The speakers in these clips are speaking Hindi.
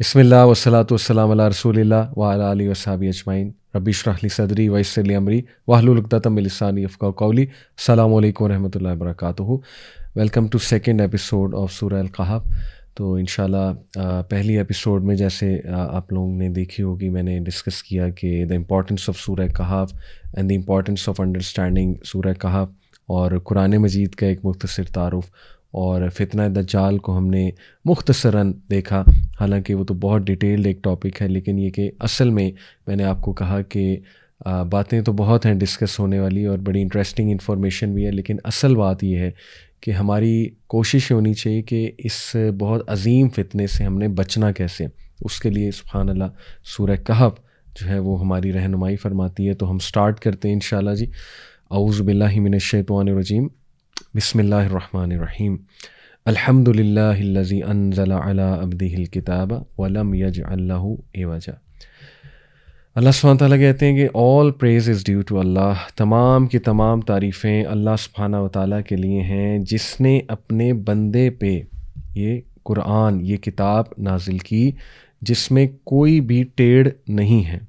बसमिल्ला वसलातम रसोल्ला वाल वसाबी अजमाइन रबी शराहली सदरी वैसली अमरी वाहलुलकदतमिलसानी अफका कौली सलामैक वरह वरक welcome to second episode of सूरा कहब तो इन पहली एपिसोड में जैसे आप लोगों ने देखी होगी मैंने डिस्कस किया कि द इम्पॉर्टेंस ऑफ सूर्य कहाव and the importance of understanding सूर्य कहाव और कुरान मजीद का एक मुख्तर तारफ़ और फितना दज्जाल को हमने मुख्तसरा देखा हालांकि वो तो बहुत डिटेल्ड एक टॉपिक है लेकिन ये कि असल में मैंने आपको कहा कि बातें तो बहुत हैं डिस्कस होने वाली और बड़ी इंटरेस्टिंग इन्फॉर्मेशन भी है लेकिन असल बात यह है कि हमारी कोशिश होनी चाहिए कि इस बहुत अजीम फितने से हमने बचना कैसे उसके लिए सुबहान अल्लाह सूर्य कहब जो है वो हमारी रहनुमाई फरमाती है तो हम स्टार्ट करते हैं इन जी आउज़ शैतवान रजीम الذي अलहमदिल्लाजी على عبده किताब ولم يجعل له عوجا अल्लाह सुबहान ताली कहते हैं कि all praise is due to अल्लाह तमाम की तमाम तारीफ़ें अल्लाह सुबहाना वाली के लिए हैं जिसने अपने बंदे पे ये कुरान ये किताब नाजिल की जिसमें कोई भी टेढ़ नहीं है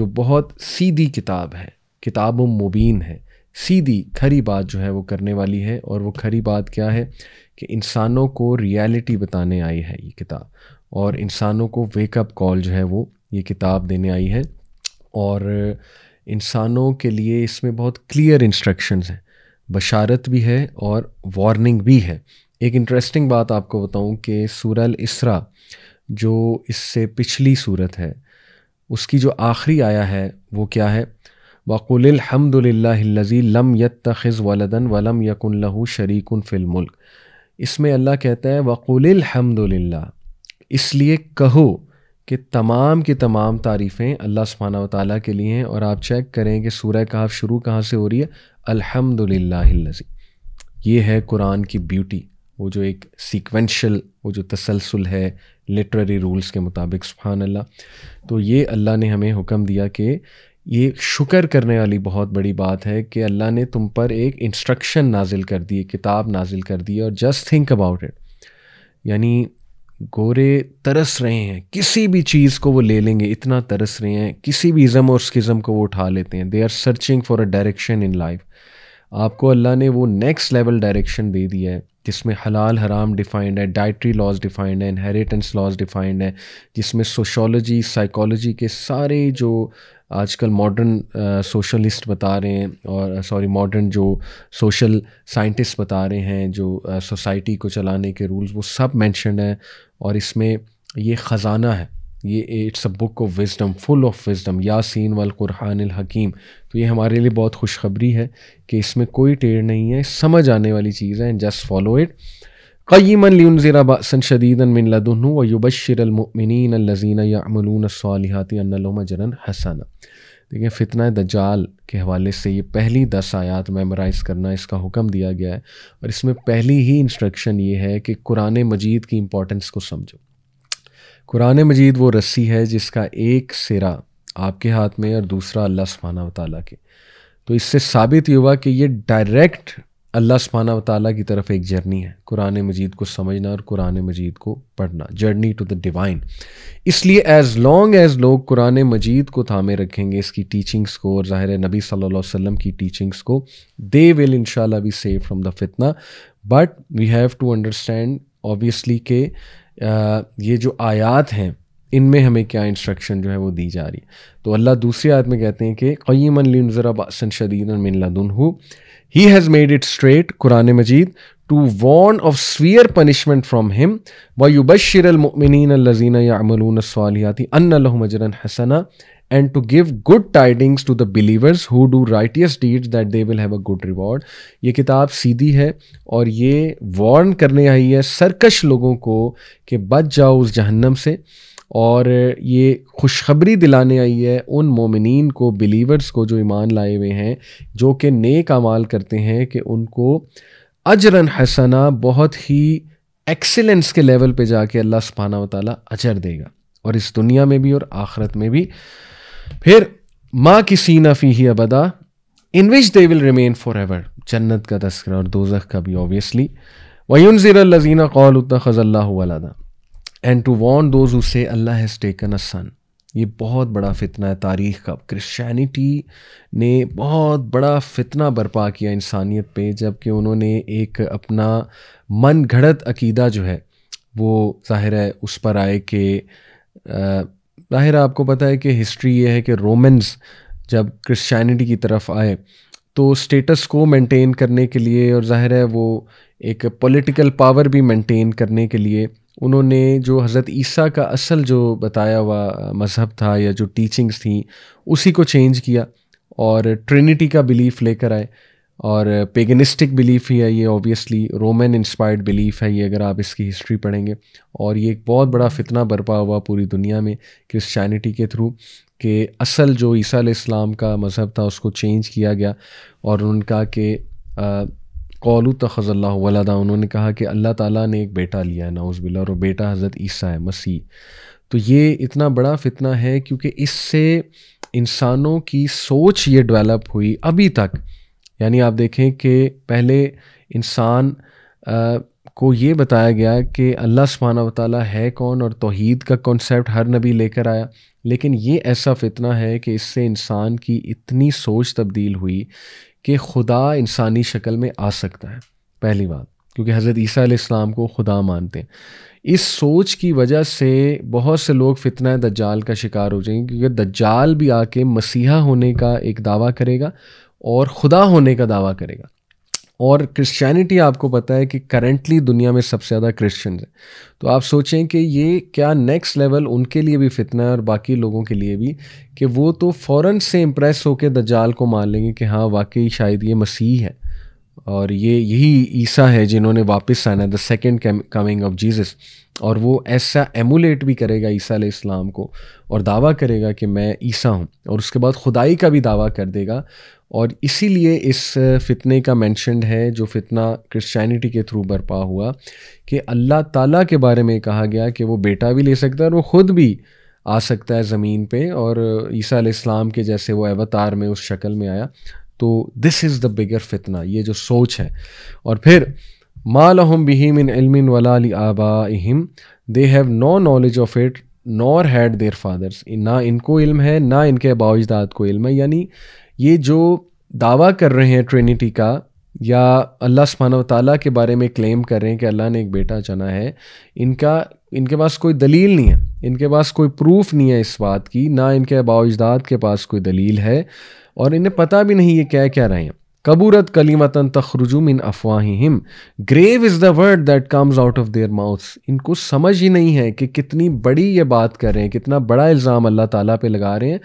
जो बहुत सीधी किताब है किताब मुबीन है सीधी खरी बात जो है वो करने वाली है और वो खरी बात क्या है कि इंसानों को रियलिटी बताने आई है ये किताब और इंसानों को वेकअप कॉल जो है वो ये किताब देने आई है और इंसानों के लिए इसमें बहुत क्लियर इंस्ट्रक्शंस हैं बशारत भी है और वार्निंग भी है एक इंटरेस्टिंग बात आपको बताऊं कि सूरल इसरा जो इससे पिछली सूरत है उसकी जो आखिरी आया है वो क्या है वक़ुलहमदिल्लाजी लम खज़ वलदन वलम यकुल शरीक फिल मुल्क इसमें अल्लाह कहता है वक़ुलहमदिल्ला इसलिए कहो कि तमाम की तमाम तारीफ़ें अल्लाह सुबहाना ताली के लिए हैं और आप चेक करें कि सूर कहा शुरू कहाँ से हो रही है अल्हम्दुलिल्लाहिल्लज़ी ये है कुरान की ब्यूटी वो जो एक सीक्वेंशल वो जो तसलसल है लिटरेरी रूल्स के मुताबिक सुबहान अल्लाह तो ये अल्लाह ने हमें हुक्म दिया कि ये शुक्र करने वाली बहुत बड़ी बात है कि अल्लाह ने तुम पर एक इंस्ट्रक्शन नाजिल कर दी किताब नाजिल कर दी और जस्ट थिंक अबाउट इट यानी गोरे तरस रहे हैं किसी भी चीज़ को वो ले लेंगे इतना तरस रहे हैं किसी भी इज़म और स्किज़म को वो उठा लेते हैं they are searching for a direction in life आपको अल्लाह ने वो नेक्स्ट लेवल डायरेक्शन दे दिया है जिसमें हलाल हराम डिफाइंड है डाइट्री लॉज डिफाइंड है इनहेरिटेंस लॉज डिफाइंड है जिसमें सोशोलॉजी साइकोलॉजी के सारे जो आजकल मॉडर्न सोशलिस्ट uh, बता रहे हैं और सॉरी uh, मॉडर्न जो सोशल साइंटिस्ट बता रहे हैं जो सोसाइटी uh, को चलाने के रूल्स वो सब मैंशन हैं और इसमें ये ख़ज़ाना है ये it's a book of wisdom full of wisdom यासीन वल कुरहान हकीम तो ये हमारे लिए बहुत खुशखबरी है कि इसमें कोई टेढ़ नहीं है समझ आने वाली चीज़ है एंड जस्ट फॉलो इट قيما لينذر بأسا شديدا من لدنه ويبشر المؤمنين الذين يعملون الصالحات أن لهم أجرا حسنا देखिए फितना दजाल के हवाले से ये पहली दस आयात मेमोराइज़ करना इसका हुक्म दिया गया है और इसमें पहली ही इंस्ट्रक्शन ये है कि कुरान मजीद की इम्पोर्टेंस को समझो कुरान मजीद वो रस्सी है जिसका एक सिरा आपके हाथ में और दूसरा अल्लाह सुबहाना वाली के तो इससे साबित ये हुआ कि ये डायरेक्ट अल्लाह सुबहाना वाली की तरफ एक जर्नी है कुरान मजीद को समझना और कुरान मजीद को पढ़ना जर्नी टू द डिवाइन इसलिए एज़ लॉन्ग एज़ लोग कुरान मजीद को थामे रखेंगे इसकी टीचिंग्स को और ज़ाहिर नबी सल्लल्लाहु अलैहि वसल्लम की टीचिंग्स को they will in be save from the फितना but we have to understand obviously के ये जो आयात हैं इनमें हमें क्या इंस्ट्रक्शन जो है वो दी जा रही है तो अल्लाह दूसरी आयत में कहते हैं कि क़यमन लिनज़रा बासन शदीद मिन he has made it straight Quran मजीद to warn of severe punishment from him व युबशर अलमिन लजीना या अमलून सवालियाती हसना and to give good tidings to the believers who do righteous deeds that they will have a good reward ये किताब सीधी है और ये वार्न करने आई है सरकश लोगों को कि बच जाओ उस जहन्नम से और ये खुशखबरी दिलाने आई है उन मोमिन को बिलीवर्स को जो ईमान लाए हुए हैं जो कि नेक अमाल करते हैं कि उनको अजरन हसना बहुत ही एक्सेलेंस के लेवल पे जाके अल्लाह सुबहाना वाली अजर देगा और इस दुनिया में भी और आखरत में भी फिर माँ की सीना फी ही अबदा in which they will remain for ever जन्नत का तस्करा और दोजख का भी ऑबियसली वयुन ज़ीर लजीना कौल उतना ख़ज़ल्ला एंड टू वॉन्ट those who say Allah has taken a सन ये बहुत बड़ा फितना है तारीख़ का क्रिश्चियनिटी ने बहुत बड़ा फितना बर्पा किया इंसानियत पे जबकि उन्होंने एक अपना मन घड़त अकीदा जो है वो ज़ाहिर है उस पर आए कि ज़ाहिर आपको पता है कि हिस्ट्री ये है कि रोमन्स जब क्रिश्चियनिटी की तरफ आए तो स्टेटस को मेंटेन करने के लिए और ज़ाहिर है वो एक पॉलिटिकल पावर भी मेंटेन करने के लिए उन्होंने जो हज़रत ईसा का असल जो बताया हुआ मज़हब था या जो टीचिंग्स थी उसी को चेंज किया और ट्रिनिटी का बिलीफ लेकर आए और पेगनिस्टिक बिलीफ ही है ये ऑब्वियसली रोमन इंस्पायर्ड बिलीफ है ये अगर आप इसकी हिस्ट्री पढ़ेंगे और ये एक बहुत बड़ा फितना बरपा हुआ पूरी दुनिया में क्रिश्चियनिटी के थ्रू कि असल जो ईसा इस्लाम का मज़हब था उसको चेंज किया गया और उनका के कौलू तखज़ल्ला वलदा उन्होंने कहा कि अल्लाह ताला ने एक बेटा लिया है नाउज़बिल्ला और बेटा हज़रत ईसा है मसीह तो ये इतना बड़ा फितना है क्योंकि इससे इंसानों की सोच ये डेवलप हुई अभी तक यानी आप देखें कि पहले इंसान को ये बताया गया कि अल्लाह सुबहाना वाली है कौन और तोहद का कॉन्सेप्ट हर नबी लेकर आया लेकिन ये ऐसा फितना है कि इससे इंसान की इतनी सोच तब्दील हुई कि खुदा इंसानी शक्ल में आ सकता है पहली बात क्योंकि हज़रत ईसा इस्लाम को खुदा मानते हैं इस सोच की वजह से बहुत से लोग फितना दज्जाल का शिकार हो जाएंगे क्योंकि दज्जाल भी आके मसीहा होने का एक दावा करेगा और खुदा होने का दावा करेगा और क्रिश्चियनिटी आपको पता है कि करेंटली दुनिया में सबसे ज़्यादा क्रिश्चियन है तो आप सोचें कि ये क्या नेक्स्ट लेवल उनके लिए भी फितना है और बाकी लोगों के लिए भी कि वो तो फ़ौर से इम्प्रेस होकर दजाल को मान लेंगे कि हाँ वाकई शायद ये मसीह है और ये यही ईसा है जिन्होंने वापस आना the second coming of Jesus और वो ऐसा एमुलेट भी करेगा ईसा इस्लाम को और दावा करेगा कि मैं ईसा हूँ और उसके बाद खुदाई का भी दावा कर देगा और इसीलिए इस फितने का मेंशन है जो फितना क्रिश्चियनिटी के थ्रू बरपा हुआ कि अल्लाह ताला के बारे में कहा गया कि वो बेटा भी ले सकता है और वो ख़ुद भी आ सकता है ज़मीन पे और ईसा इस्लाम के जैसे वो अवतार में उस शक्ल में आया तो दिस इज़ द बिगर फितना ये जो सोच है और फिर मालहम बिहिम इन इलमिन वला आबाहिम they have no knowledge of it nor had their fathers ना इनको इल्म है ना इनके बाजदाद को इल्म है यानी ये जो दावा कर रहे हैं ट्रिनिटी का या अल्लाह सुबहाना तला के बारे में क्लेम कर रहे हैं कि अल्लाह ने एक बेटा जना है इनका इनके पास कोई दलील नहीं है इनके पास कोई प्रूफ नहीं है इस बात की ना इनके अबाजदाद के पास कोई दलील है और इन्हें पता भी नहीं ये क्या क्या रहे हैं कबूरत कलीमतन तखरुजू मिन afwahihim. Grave is the word that comes out of their mouths इनको समझ ही नहीं है कि कितनी बड़ी ये बात कर रहे हैं कितना बड़ा इल्ज़ाम अल्लाह ताला पे लगा रहे हैं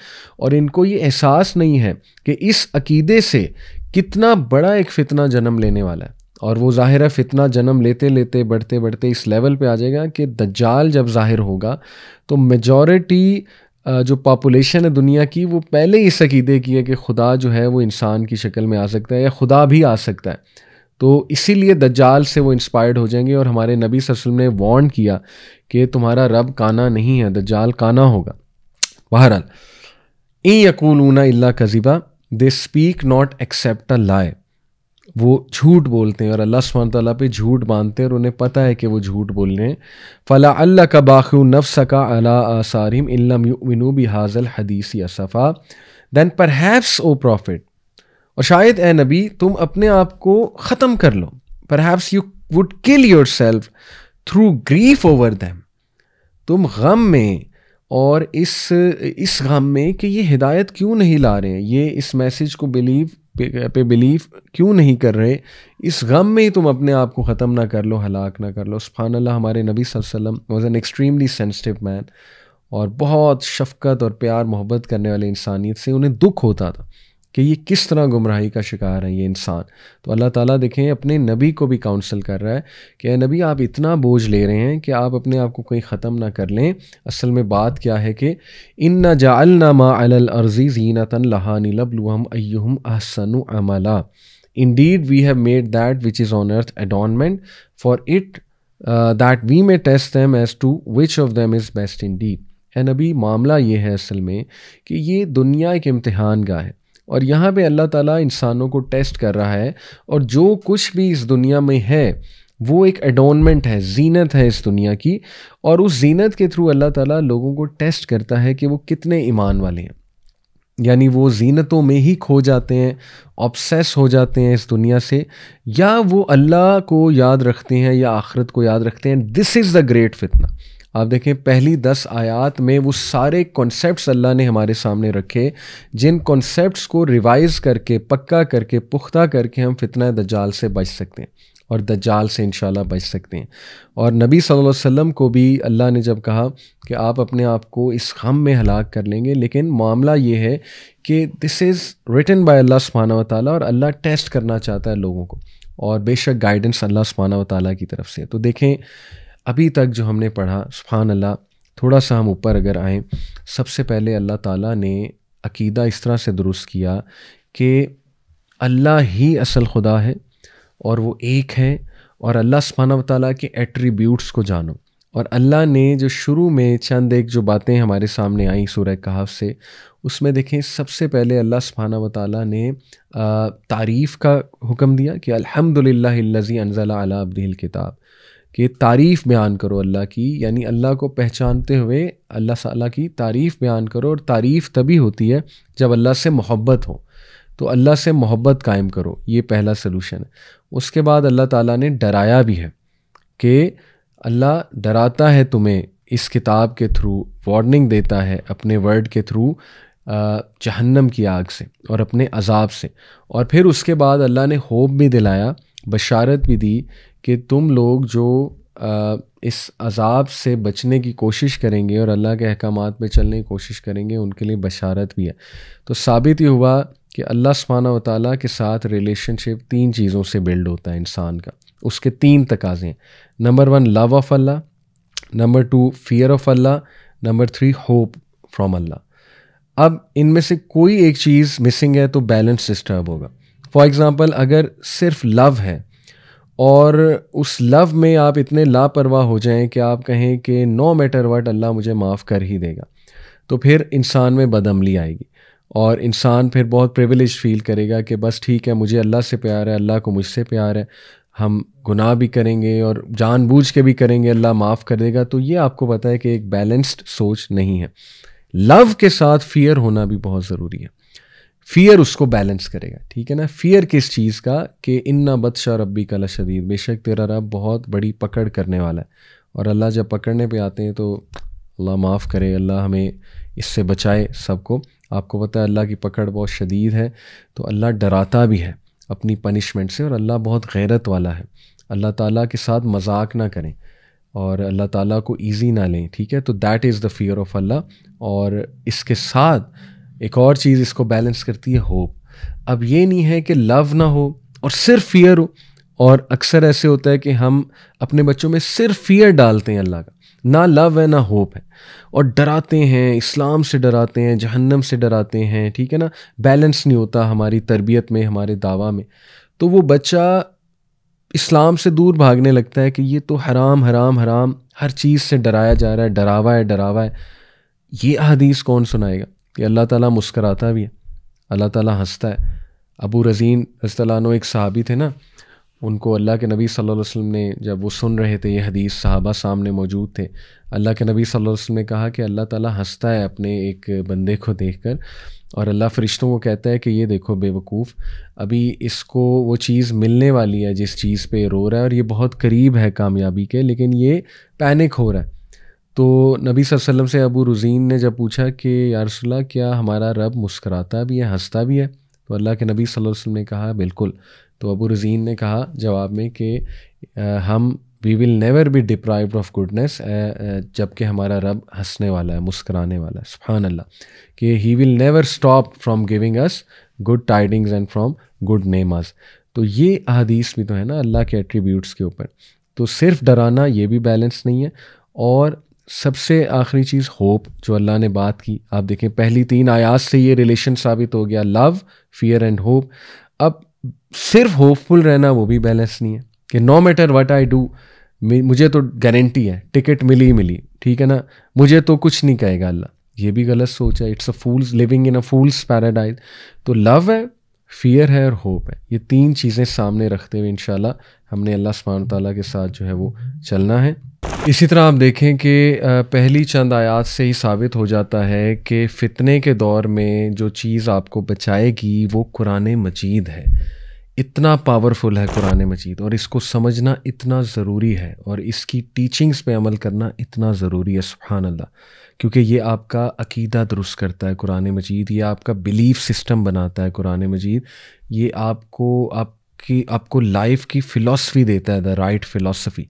और इनको ये एहसास नहीं है कि इस अकीदे से कितना बड़ा एक फितना जन्म लेने वाला है और वो ज़ाहिर है फितना जन्म लेते लेते बढ़ते बढ़ते इस लेवल पे आ जाएगा कि दज्जाल जब ज़ाहिर होगा तो मेजॉरिटी जो पापुलेशन है दुनिया की वो पहले ही इस अकीदे की है कि खुदा जो है वो इंसान की शक्ल में आ सकता है या खुदा भी आ सकता है तो इसीलिए दज्जाल से वो इंस्पायर्ड हो जाएंगे और हमारे नबी वसल्लम ने वार्न किया कि तुम्हारा रब काना नहीं है दज्जाल काना होगा बहरहाल ई ऊना अल्ला कजीबा they speak not except a lie वो झूठ बोलते हैं और अल्लाह सुबह तला पे झूठ बांधते हैं और उन्हें पता है कि वो झूठ बोल रहे हैं फ़ला अल्लाह का बाखू नफ़ सका अला आसारिम इलामिनू बी हाजल हदीसी असफ़ा then perhaps o prophet और शायद ए नबी तुम अपने आप को ख़त्म कर लो perhaps you would kill yourself through grief over them तुम गम में और इस इस गम में कि ये हिदायत क्यों नहीं ला रहे हैं ये इस मैसेज को बिलीव पे, बिलीव क्यों नहीं कर रहे इस गम में ही तुम अपने आप को ख़त्म ना कर लो हलाक ना कर लो सुबहान अल्लाह हमारे नबी वसल्लम was an extremely sensitive man और बहुत शफकत और प्यार मोहब्बत करने वाले इंसानियत से उन्हें दुख होता था कि ये किस तरह गुमराही का शिकार है ये इंसान तो अल्लाह ताला देखें अपने नबी को भी काउंसिल कर रहा है कि नबी आप इतना बोझ ले रहे हैं कि आप अपने आप को कहीं ख़त्म ना कर लें असल में बात क्या है कि इन न जाल नमा अर्ज़ी जीनतन लहानी लबलूहम अयम अहसन अमला in deed we have made that which is on earth adornment for it that we may test them as to which of them is best in deed है नबी मामला ये है असल में कि ये दुनिया एक इम्तहान का है और यहाँ पे अल्लाह ताला इंसानों को टेस्ट कर रहा है और जो कुछ भी इस दुनिया में है वो एक एडोनमेंट है जीनत है इस दुनिया की और उस जीनत के थ्रू अल्लाह ताला लोगों को टेस्ट करता है कि वो कितने ईमान वाले हैं यानी वो जीनतों में ही खो जाते हैं ऑब्सेस हो जाते हैं इस दुनिया से या वो अल्लाह को याद रखते हैं या आखरत को याद रखते हैं दिस इज़ द ग्रेट फितना आप देखें पहली दस आयात में वो सारे कॉन्सेप्ट अल्लाह ने हमारे सामने रखे जिन कॉन्सेप्ट को रिवाइज़ करके पक्का करके पुख्ता करके हम फितना दजाल से बच सकते हैं और दज्जाल से इन बच सकते हैं और नबी सल्लल्लाहु अलैहि वसल्लम को भी अल्लाह ने जब कहा कि आप अपने आप को इस हम में हलाक कर लेंगे लेकिन मामला ये है कि this is written by Allah सुबहाना वाली और अल्लाह टेस्ट करना चाहता है लोगों को और बेशक गाइडेंस अल्लाह सुबहाना वाली की तरफ से तो देखें अभी तक जो हमने पढ़ा सुफ़ान अल्लाह थोड़ा सा हम ऊपर अगर आएँ सबसे पहले अल्लाह ताला ने अकीदा इस तरह से दुरुस्त किया कि अल्लाह ही असल खुदा है और वो एक है और अल्लाह सुबहाना ताली के एट्रीब्यूट्स को जानो और अल्लाह ने जो शुरू में चंद एक जो बातें हमारे सामने आई सूर्य कहाव से उसमें देखें सबसे पहले अल्लाह सुबहाना वाली ने तारीफ़ का हुक्म दिया कि अलहमदिल्लाजी अनजला अला अब्दिल किताब कि तारीफ़ बयान करो अल्लाह की यानी अल्लाह को पहचानते हुए अल्लाह साला की तारीफ़ बयान करो और तारीफ़ तभी होती है जब अल्लाह से मोहब्बत हो तो अल्लाह से मोहब्बत कायम करो ये पहला सलूशन है उसके बाद अल्लाह ताला ने डराया भी है कि अल्लाह डराता है तुम्हें इस किताब के थ्रू वार्निंग देता है अपने वर्ड के थ्रू जहन्नम की आग से और अपने अजाब से और फिर उसके बाद अल्लाह ने होप भी दिलाया बशारत भी दी कि तुम लोग जो आ, इस अजाब से बचने की कोशिश करेंगे और अल्लाह के अहकाम पे चलने की कोशिश करेंगे उनके लिए बशारत भी है तो साबित ही हुआ कि अल्लाह सुबहाना वाली के साथ रिलेशनशिप तीन चीज़ों से बिल्ड होता है इंसान का उसके तीन तकाजे हैं number one love of Allah number two fear of Allah number three hope from Allah अब इनमें से कोई एक चीज़ मिसिंग है तो बैलेंस डिस्टर्ब होगा फॉर एग्ज़ाम्पल अगर सिर्फ लव है और उस लव में आप इतने लापरवाह हो जाएं कि आप कहें कि नो मैटर वट अल्लाह मुझे माफ़ कर ही देगा तो फिर इंसान में बदमली आएगी और इंसान फिर बहुत प्रिविलेज फील करेगा कि बस ठीक है मुझे अल्लाह से प्यार है अल्लाह को मुझसे प्यार है हम गुनाह भी करेंगे और जानबूझ के भी करेंगे अल्लाह माफ़ कर देगा तो ये आपको पता है कि एक बैलेंस्ड सोच नहीं है लव के साथ फियर होना भी बहुत ज़रूरी है फियर उसको बैलेंस करेगा ठीक है ना फियर किस चीज़ का कि इन्ना बदशा रबी कला शदीद बेशक तेरा रब बहुत बड़ी पकड़ करने वाला है और अल्लाह जब पकड़ने पे आते हैं तो अल्लाह माफ़ करे अल्लाह हमें इससे बचाए सबको आपको पता है अल्लाह की पकड़ बहुत शदीद है तो अल्लाह डराता भी है अपनी पनिशमेंट से और अल्लाह बहुत गैरत वाला है अल्लाह ताला के साथ मजाक ना करें और अल्लाह ताला को ईजी ना लें ठीक है तो that is the fear of Allah और इसके साथ एक और चीज़ इसको बैलेंस करती है होप अब ये नहीं है कि लव ना हो और सिर्फ फियर हो और अक्सर ऐसे होता है कि हम अपने बच्चों में सिर्फ फियर डालते हैं अल्लाह का ना लव है ना होप है और डराते हैं इस्लाम से डराते हैं जहन्नम से डराते हैं ठीक है ना बैलेंस नहीं होता हमारी तरबियत में हमारे दावा में तो वो बच्चा इस्लाम से दूर भागने लगता है कि ये तो हराम हराम हराम हर चीज़ से डराया जा रहा है डरावा है डरावा है ये अदीस कौन सुनाएगा कि अल्लाह ताला मुस्कराता भी है अल्लाह ताला हंसता है अबू रज़ीन रस्तानो एक सहाबी थे ना उनको अल्लाह के नबी सल्लल्लाहु अलैहि वसल्लम ने जब वो सुन रहे थे ये हदीस साहबा सामने मौजूद थे अल्लाह के नबी सल्लल्लाहु अलैहि वसल्लम ने कहा कि अल्लाह ताला हंसता है अपने एक बंदे को देखकर और अल्लाह फ़रिश्तों को कहता है कि ये देखो बेवकूफ़ अभी इसको वो चीज़ मिलने वाली है जिस चीज़ पे रो रहा है और ये बहुत करीब है कामयाबी के लेकिन ये पैनिक हो रहा है तो नबी वसल्लम से अबू रुजीन ने जब पूछा कि यारसल्ला क्या हमारा रब मुस्कराता भी है हंसता भी है तो अल्लाह के नबी वसल्लम ने कहा बिल्कुल तो अबू रुजीन ने कहा जवाब में कि हम we will never be deprive of goodness जबकि हमारा रब हंसने वाला है मुस्कराने वाला है सुबहान अल्लाह कि he will never stop from giving us good tidings and from good नेमाज तो ये अदीस भी तो है ना अल्लाह के एट्रीब्यूट्स के ऊपर तो सिर्फ डराना ये भी बैलेंस नहीं है और सबसे आखिरी चीज़ होप जो अल्लाह ने बात की आप देखें पहली तीन आयात से ये रिलेशन साबित हो गया लव फियर एंड होप अब सिर्फ होपफुल रहना वो भी बैलेंस नहीं है कि no matter what I do मुझे तो गारंटी है टिकट मिली ही मिली ठीक है ना मुझे तो कुछ नहीं कहेगा अल्लाह ये भी गलत सोच है it's a fool's living in a fool's paradise तो लव है फियर है और होप है ये तीन चीज़ें सामने रखते हुए इन हमने अल्लाह सुबहान तला के साथ जो है वो चलना है इसी तरह आप देखें कि पहली चंद आयात से ही साबित हो जाता है कि फ़ितने के दौर में जो चीज़ आपको बचाएगी वो कुरान मजीद है इतना पावरफुल है कुरान मजीद और इसको समझना इतना ज़रूरी है और इसकी टीचिंग्स पे अमल करना इतना ज़रूरी है सुबहान अल्लाह क्योंकि ये आपका अकीदा दुरुस्त करता है कुरान मजीद ये आपका बिलीफ सिस्टम बनाता है कुरान मजीद ये आपको आपकी आपको लाइफ की फ़िलासफ़ी देता है द राइट फ़िलासफ़ी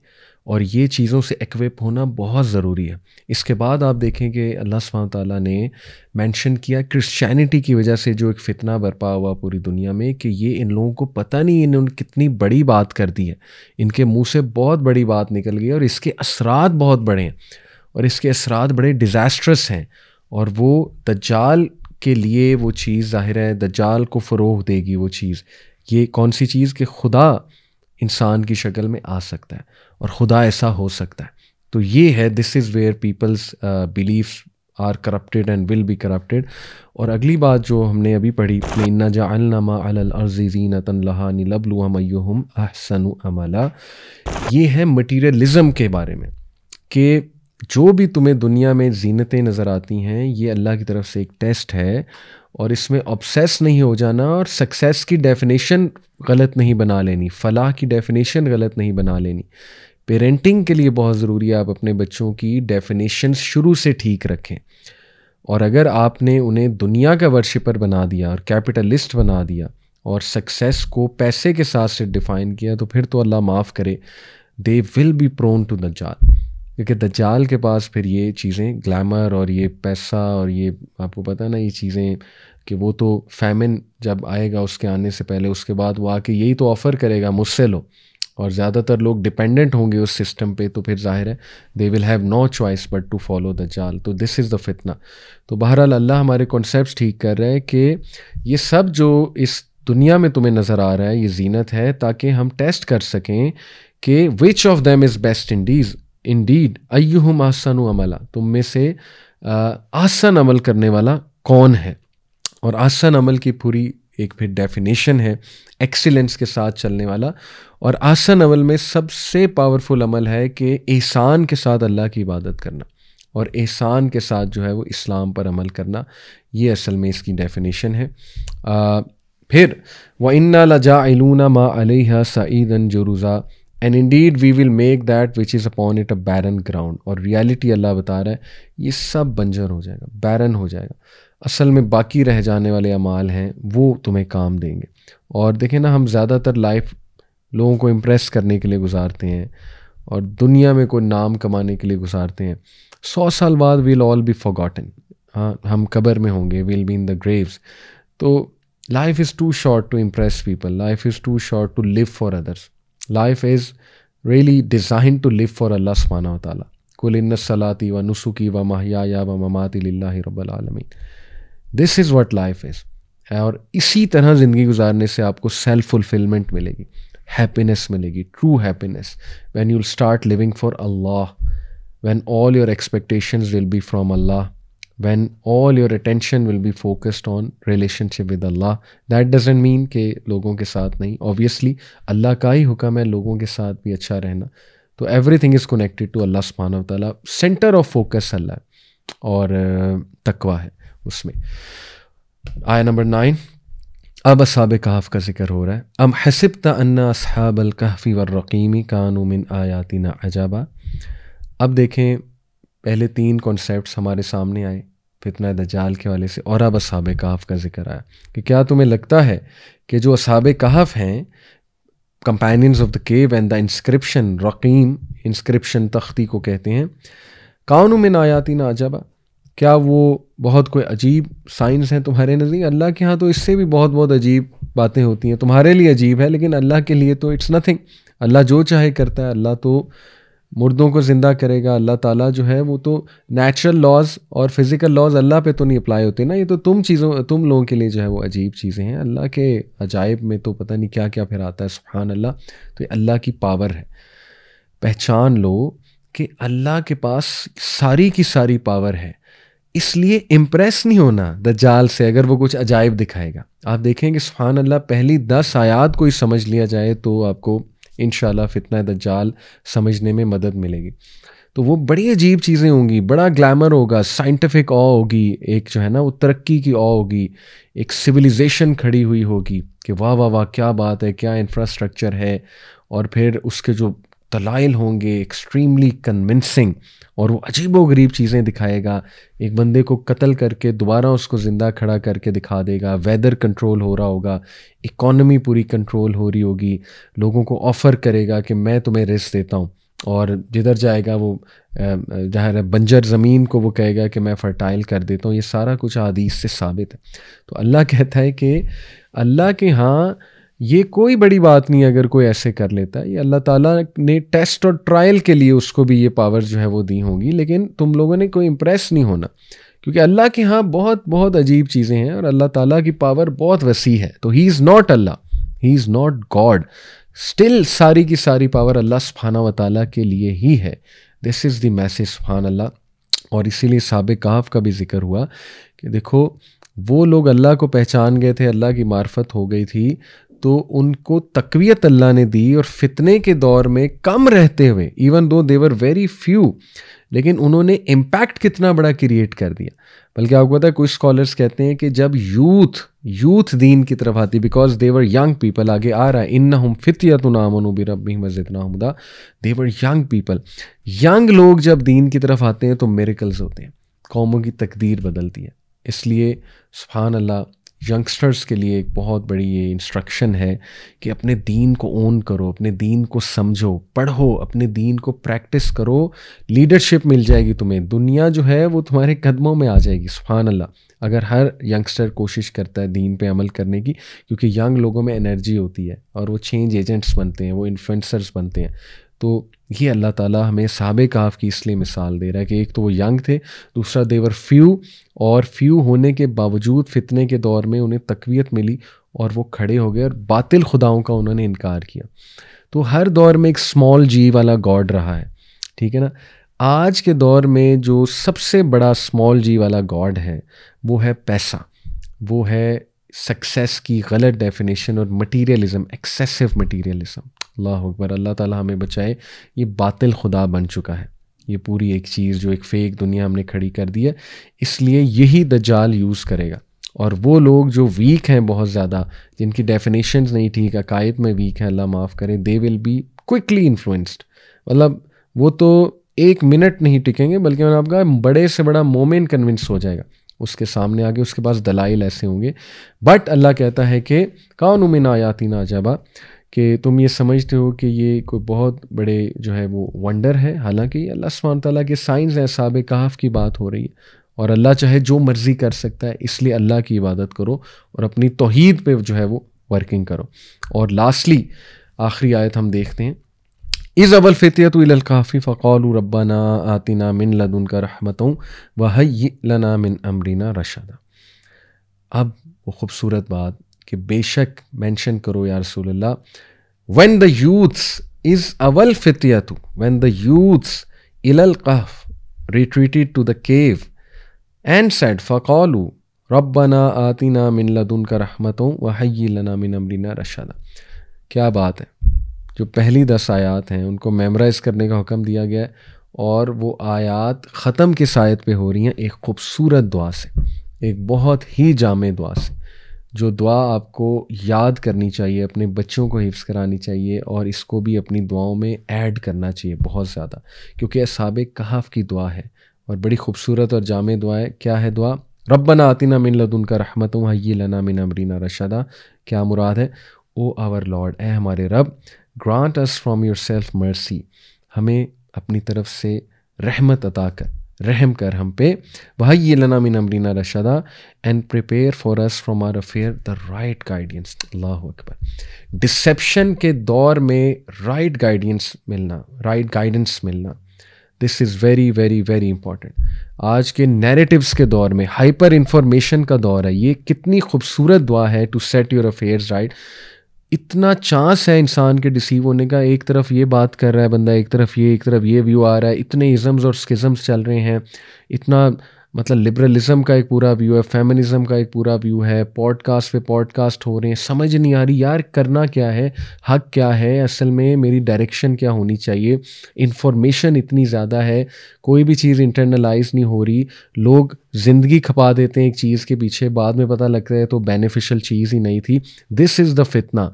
और ये चीज़ों से एकवेप होना बहुत ज़रूरी है इसके बाद आप देखें कि अल्लाह सुबह ताली ने मेंशन किया क्रिश्चियनिटी की वजह से जो एक फ़ितना बरपा हुआ पूरी दुनिया में कि ये इन लोगों को पता नहीं इन्होंने कितनी बड़ी बात कर दी है इनके मुंह से बहुत बड़ी बात निकल गई और इसके असरात बहुत बड़े हैं और इसके असरात बड़े डिज़ास्ट्रस हैं और वो दज्जाल के लिए वो चीज़ ज़ाहिर है दज्जाल को फ़रोह देगी वो चीज़ ये कौन सी चीज़ कि खुदा इंसान की शक्ल में आ सकता है और खुदा ऐसा हो सकता है तो ये है this is where people's belief are corrupted and will be corrupted और अगली बात जो हमने अभी पढ़ी ना जामा अलजीन तनलहानी अहसन अमला ये है मटीरियलिज़म के बारे में कि जो भी तुम्हें दुनिया में जीनतें नज़र आती हैं ये अल्लाह की तरफ से एक टेस्ट है और इसमें ऑब्सेस नहीं हो जाना और सक्सेस की डेफिनेशन गलत नहीं बना लेनी फलाह की डेफिनेशन गलत नहीं बना लेनी पेरेंटिंग के लिए बहुत ज़रूरी है आप अपने बच्चों की डेफिनेशन शुरू से ठीक रखें और अगर आपने उन्हें दुनिया का वर्शिपर बना दिया और कैपिटलिस्ट बना दिया और सक्सेस को पैसे के साथ से डिफ़ाइन किया तो फिर तो अल्लाह माफ़ करे they will be prone to द जाल क्योंकि दज्जाल के पास फिर ये चीज़ें ग्लैमर और ये पैसा और ये आपको पता ना ये चीज़ें कि वो तो फैमिन जब आएगा उसके आने से पहले उसके बाद वो आके यही तो ऑफ़र करेगा मुझसे लो और ज़्यादातर लोग डिपेंडेंट होंगे उस सिस्टम पे तो फिर जाहिर है they will have no choice but to follow द जाल तो दिस इज़ द फितना तो बहरहाल अल्लाह हमारे कॉन्सेप्ट ठीक कर रहे हैं कि ये सब जो इस दुनिया में तुम्हें नज़र आ रहा है ये जीनत है ताकि हम टेस्ट कर सकें कि which of them is best in deeds indeed अयुम आसन अमला तुम में से आसन अमल करने वाला कौन है और आसन अमल की पूरी एक फिर डेफिनेशन है एक्सीलेंस के साथ चलने वाला और आसन अमल में सबसे पावरफुल अमल है कि एहसान के साथ अल्लाह की इबादत करना और एहसान के साथ जो है वो इस्लाम पर अमल करना ये असल में इसकी डेफिनेशन है आ, फिर व इन्ना लजा इलूना मा अलह सईदन जुरुज़ा and indeed we will make that which is upon it a barren ground और रियलिटी अल्लाह बता रहा है ये सब बंजर हो जाएगा बैरन हो जाएगा असल में बाकी रह जाने वाले अमाल हैं वो तुम्हें काम देंगे और देखें ना हम ज़्यादातर लाइफ लोगों को इम्प्रेस करने के लिए गुजारते हैं और दुनिया में कोई नाम कमाने के लिए गुजारते हैं सौ साल बाद वील ऑल बी फॉगॉटन हाँ हम कबर में होंगे will be in the graves तो life is too short to impress people life is too short to live for others life is really design to live for Allah सुबहाना ताल कुल इन सलाती व नुसुकी व महया व ममाती रबालमी this is what life is और इसी तरह ज़िंदगी गुजारने से आपको सेल्फ फुलफिलमेंट मिलेगी हैप्पीनेस मिलेगी true happiness when you'll start living for Allah when all your expectation will be from Allah when all your attention will be focused on relationship with Allah. That doesn't mean के लोगों के साथ नहीं obviously अल्लाह का ही हुक्म है लोगों के साथ भी अच्छा रहना तो everything is connected to Allah सुबहान तला सेंटर ऑफ फोकस अल्लाह और तकवा है उसमें आया नंबर नाइन अब असाब कहाफ़ का जिक्र हो रहा है अब हसब तन्ना असहाब अलकहफ़ी वर्रकीमी आयाती ना अजाबा अब देखें पहले तीन कॉन्सेप्ट हमारे सामने आए फितना दजाल के वाले से और अब असाब कहाफ़ का जिक्र आया कि क्या तुम्हें लगता है कि जो असाब कहाफ हैं companions of the cave and the inscription रकीम इंस्क्रिप्शन तख्ती को कहते हैं कानू में नायाती ना अजबा क्या वो बहुत कोई अजीब साइंस हैं तुम्हारे नज़दीक अल्लाह के यहाँ तो इससे भी बहुत बहुत अजीब बातें होती हैं तुम्हारे लिए अजीब है लेकिन अल्लाह के लिए तो इट्स नथिंग अल्लाह जो चाहे करता है अल्लाह तो मुर्दों को ज़िंदा करेगा अल्लाह ताला जो है वो तो नेचुरल लॉज और फिज़िकल लॉज अल्लाह पे तो नहीं अप्लाई होते ना ये तो तुम चीज़ों तुम लोगों के लिए जो है वो अजीब चीज़ें हैं अल्लाह के अजायब में तो पता नहीं क्या क्या फिर आता है सुबहान अल्लाह तो ये अल्लाह की पावर है पहचान लो कि अल्लाह के पास सारी की सारी पावर है इसलिए इम्प्रेस नहीं होना द जाल से अगर वो कुछ अजायब दिखाएगा आप देखेंगे सुबहान अल्लाह पहली दस आयात को ही समझ लिया जाए तो आपको इन फितना दज्जाल समझने में मदद मिलेगी तो वो बड़ी अजीब चीज़ें होंगी बड़ा ग्लैमर होगा साइंटिफिक ऑ होगी एक जो है ना वो तरक्की की ऑ होगी एक सिविलाइजेशन खड़ी हुई होगी कि वाह वाह वाह क्या बात है क्या इंफ्रास्ट्रक्चर है और फिर उसके जो दलाइल होंगे एक्सट्रीमली कन्विंसिंग और वो अजीब गरीब चीज़ें दिखाएगा एक बंदे को कत्ल करके दोबारा उसको ज़िंदा खड़ा करके दिखा देगा वेदर कंट्रोल हो रहा होगा इकॉनमी पूरी कंट्रोल हो रही होगी लोगों को ऑफ़र करेगा कि मैं तुम्हें रिस्क देता हूँ और जिधर जाएगा वो जहाँ बंजर ज़मीन को वो कहेगा कि मैं फ़र्टाइल कर देता हूँ ये सारा कुछ आदीस से साबित है तो अल्लाह कहता है कि अल्लाह के यहाँ ये कोई बड़ी बात नहीं अगर कोई ऐसे कर लेता है ये अल्लाह ताला ने टेस्ट और ट्रायल के लिए उसको भी ये पावर जो है वो दी होंगी लेकिन तुम लोगों ने कोई इम्प्रेस नहीं होना क्योंकि अल्लाह के यहाँ बहुत बहुत अजीब चीज़ें हैं और अल्लाह ताला की पावर बहुत वसी है तो he is not Allah he is not God still सारी की सारी पावर अल्लाह सफाना व ताली के लिए ही है दिस इज़ द मैसेज सुबहान अल्लाह और इसीलिए सबक काफ का भी जिक्र हुआ कि देखो वो लोग अल्लाह को पहचान गए थे अल्लाह की मार्फत हो गई थी तो उनको तकवीत अल्लाह ने दी और फितने के दौर में कम रहते हुए even though they were very few लेकिन उन्होंने इम्पैक्ट कितना बड़ा क्रिएट कर दिया बल्कि आपको पता है कुछ स्कॉलर्स कहते हैं कि जब यूथ यूथ दीन की तरफ आती बिकॉज देवर यंग पीपल आगे आ रहा है इन हम फितियत नाम रबी मस्जिद हमदा देवर यंग पीपल यंग लोग जब दीन की तरफ आते हैं तो मेरिकल्स होते हैं कौमों की तकदीर बदलती है इसलिए सुफहान अल्लाह यंगस्टर्स के लिए एक बहुत बड़ी ये इंस्ट्रक्शन है कि अपने दीन को ओन करो अपने दीन को समझो पढ़ो अपने दीन को प्रैक्टिस करो लीडरशिप मिल जाएगी तुम्हें दुनिया जो है वो तुम्हारे कदमों में आ जाएगी सुफान अल्लाह अगर हर यंगस्टर कोशिश करता है दीन पे अमल करने की क्योंकि यंग लोगों में एनर्जी होती है और वो चेंज एजेंट्स बनते हैं वो इन्फ्लुएंसर्स बनते हैं तो ये अल्लाह ताला हमें साब काफ की इसलिए मिसाल दे रहा है कि एक तो वो यंग थे दूसरा देवर फ्यू और फ्यू होने के बावजूद फितने के दौर में उन्हें तकवीत मिली और वो खड़े हो गए और बातिल खुदाओं का उन्होंने इनकार किया तो हर दौर में एक स्मॉल जी वाला गॉड रहा है ठीक है ना आज के दौर में जो सबसे बड़ा स्मॉल जी वाला गॉड है वो है पैसा वो है सक्सेस की गलत डेफिनेशन और मटीरियलिज़म एक्सेसिव मटीरियलिज़म अल्लाह अकबर अल्लाह ताला हमें बचाए ये बातिल खुदा बन चुका है ये पूरी एक चीज़ जो एक फेक दुनिया हमने खड़ी कर दी है इसलिए यही जाल यूज़ करेगा और वो लोग जो वीक हैं बहुत ज़्यादा जिनकी डेफिनेशन नहीं ठीक अकायद में वीक हैं अल्लाह माफ़ करें they will be quickly influenced मतलब वो तो एक मिनट नहीं टिकेंगे बल्कि मैंने आपका बड़े से बड़ा मोमेंट कन्विंस हो जाएगा उसके सामने आगे उसके पास दलाइल ऐसे होंगे बट अल्लाह कहता है कि कानू में नायाती ना जबा कि तुम ये समझते हो कि ये कोई बहुत बड़े जो है वो वंडर है हालांकि अल्लाह सुबह तला के साइंस हैं साब कहाफ़ की बात हो रही है और अल्लाह चाहे जो मर्ज़ी कर सकता है इसलिए अल्लाह की इबादत करो और अपनी तोहद पर जो है वो वर्किंग करो और लास्टली आखिरी आयत हम देखते हैं इज़ अबल फ़ितियत काफ़ी फ़कौल रब्बाना आतिना मिन लदन का रहमतों वह लना मिन अमरीना रशदा अब वो खूबसूरत बात कि बेशक मेंशन करो या रसूलुल्लाह व्हेन द यूथ्स इज़ अवल फ़ितियत व्हेन द यूथ्स इलल retreated to the cave and said फ़कौलू रब्बना आतिना मिन लदन का रहमतों वह लना मिन अमरीना रशदा क्या बात है जो पहली दस आयात हैं उनको मेमोराइज़ करने का हुक्म दिया गया है और वो आयात ख़त्म किस आयत पे हो रही हैं एक खूबसूरत दुआ से एक बहुत ही जाम दुआ से जो दुआ आपको याद करनी चाहिए अपने बच्चों को हिफ्स करानी चाहिए और इसको भी अपनी दुआओं में ऐड करना चाहिए बहुत ज़्यादा क्योंकि असाब कहाफ़ की दुआ है और बड़ी खूबसूरत और जामे दुआ है क्या है दुआ रबना आतिना मिन लदुन का रहमत हूँ ये लना मिन अमरीना रशदा क्या मुराद है ओ आवर लॉर्ड ए हमारे रब grant us from yourself mercy हमें अपनी तरफ से रहमत अता कर रहम कर हम पे भाई ये लना मिन अमरीना रशदा and prepare for us from our affair the right guidance Allah अकबर डिसेप्शन के दौर में राइट गाइडेंस मिलना राइट गाइडेंस मिलना this is very very very important आज के नैरेटिव्स के दौर में हाइपर इंफॉर्मेशन का दौर है ये कितनी खूबसूरत दुआ है to set your affairs right इतना चांस है इंसान के डिसीव होने का एक तरफ ये बात कर रहा है बंदा एक तरफ ये एक तरफ ये व्यू आ रहा है इतने इज़म्स और स्किज़म्स चल रहे हैं इतना मतलब लिबरलिज्म का एक पूरा व्यू है फेमिनिज्म का एक पूरा व्यू है पॉडकास्ट पे पॉडकास्ट हो रहे हैं समझ नहीं आ रही यार करना क्या है हक क्या है असल में मेरी डायरेक्शन क्या होनी चाहिए इन्फॉर्मेशन इतनी ज़्यादा है कोई भी चीज़ इंटरनलाइज नहीं हो रही लोग ज़िंदगी खपा देते हैं एक चीज़ के पीछे बाद में पता लगता है तो बेनिफिशियल चीज़ ही नहीं थी दिस इज़ द फितना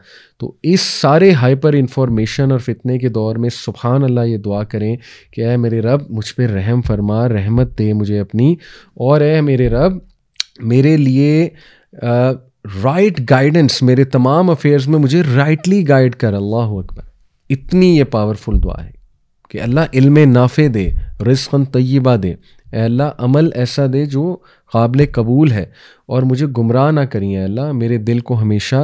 तो इस सारे हाइपर इन्फॉर्मेशन और फितने के दौर में सुबहान अल्लाह ये दुआ करें कि अः मेरे रब मुझ पर रहम फरमा रहमत दे मुझे अपनी और अः मेरे रब मेरे लिए राइट राइट गाइडेंस मेरे तमाम अफेयर्स में मुझे राइटली गाइड कर अल्लाह अकबर इतनी ये पावरफुल दुआ है कि अल्लाह इल्म नाफे दे रिस्क तय्यबा दे अल्लाह अमल ऐसा दे जो काबिल कबूल है और मुझे गुमराह ना करी अल्लाह मेरे दिल को हमेशा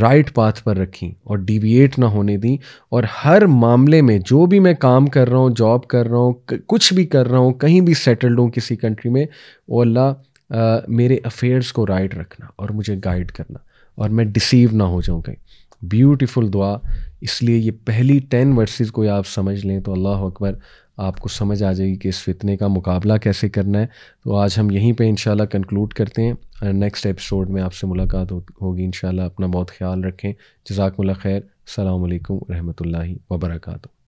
राइट पाथ पर रखी और डिविएट ना होने दी और हर मामले में जो भी मैं काम कर रहा हूँ जॉब कर रहा हूँ कुछ भी कर रहा हूँ कहीं भी सेटल्ड हूँ किसी कंट्री में वो अल्लाह मेरे अफेयर्स को राइट रखना और मुझे गाइड करना और मैं डिसीव ना हो जाऊँ कहीं ब्यूटिफुल दुआ इसलिए ये पहली टेन वर्सेस को आप समझ लें तो अल्लाह अकबर आपको समझ आ जाएगी कि इस फितने का मुकाबला कैसे करना है तो आज हम यहीं पे इंशाल्लाह कंक्लूड करते हैं नेक्स्ट एपिसोड में आपसे मुलाकात हो, होगी इंशाल्लाह अपना बहुत ख्याल रखें जजाकमल खैर अल्लाम रहमतुल्लाहि वबरकू